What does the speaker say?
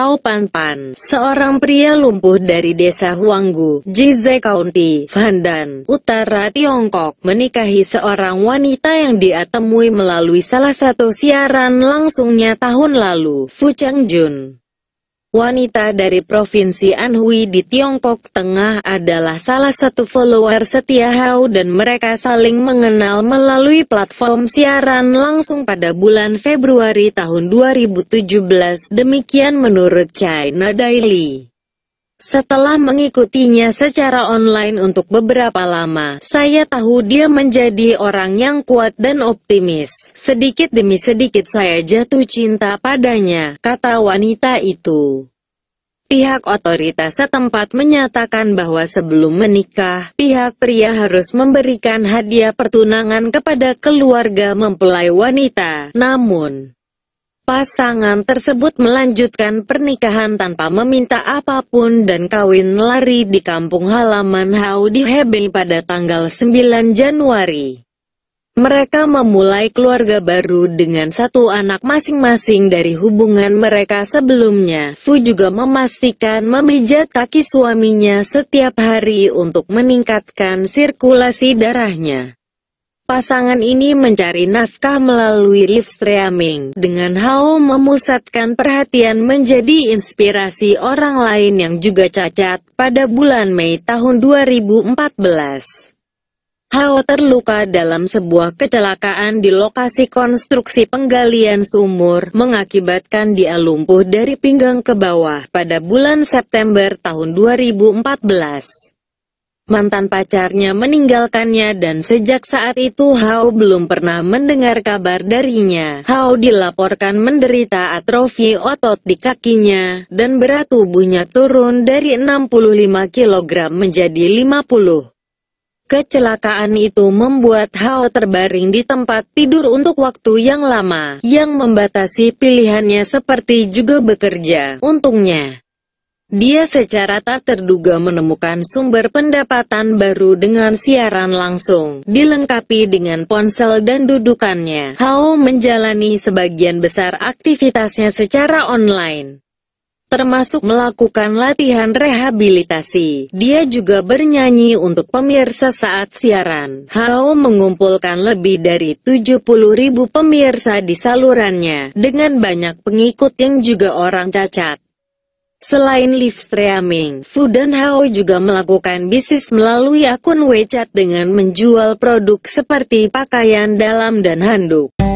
Hao Panpan, seorang pria lumpuh dari desa Huanggu, Jizai County, Fandan, Utara Tiongkok, menikahi seorang wanita yang dia temui melalui salah satu siaran langsungnya tahun lalu, Fu Changjun wanita dari Provinsi Anhui di Tiongkok Tengah adalah salah satu follower setia Hao dan mereka saling mengenal melalui platform siaran langsung pada bulan Februari tahun 2017. Demikian menurut China Daily. Setelah mengikutinya secara online untuk beberapa lama, saya tahu dia menjadi orang yang kuat dan optimis. Sedikit demi sedikit saya jatuh cinta padanya, kata wanita itu. Pihak otoritas setempat menyatakan bahwa sebelum menikah, pihak pria harus memberikan hadiah pertunangan kepada keluarga mempelai wanita. Namun, Pasangan tersebut melanjutkan pernikahan tanpa meminta apapun dan kawin lari di kampung halaman di Hebei pada tanggal 9 Januari. Mereka memulai keluarga baru dengan satu anak masing-masing dari hubungan mereka sebelumnya. Fu juga memastikan memijat kaki suaminya setiap hari untuk meningkatkan sirkulasi darahnya. Pasangan ini mencari nafkah melalui live streaming dengan how memusatkan perhatian menjadi inspirasi orang lain yang juga cacat pada bulan Mei tahun 2014. Hao terluka dalam sebuah kecelakaan di lokasi konstruksi penggalian sumur, mengakibatkan dia lumpuh dari pinggang ke bawah pada bulan September tahun 2014. Mantan pacarnya meninggalkannya dan sejak saat itu Hao belum pernah mendengar kabar darinya. Hao dilaporkan menderita atrofi otot di kakinya dan berat tubuhnya turun dari 65 kg menjadi 50. Kecelakaan itu membuat Hao terbaring di tempat tidur untuk waktu yang lama, yang membatasi pilihannya seperti juga bekerja. Untungnya, dia secara tak terduga menemukan sumber pendapatan baru dengan siaran langsung, dilengkapi dengan ponsel dan dudukannya. Hao menjalani sebagian besar aktivitasnya secara online termasuk melakukan latihan rehabilitasi. Dia juga bernyanyi untuk pemirsa saat siaran. Hao mengumpulkan lebih dari 70 ribu pemirsa di salurannya, dengan banyak pengikut yang juga orang cacat. Selain live streaming, Hao juga melakukan bisnis melalui akun WeChat dengan menjual produk seperti pakaian dalam dan handuk.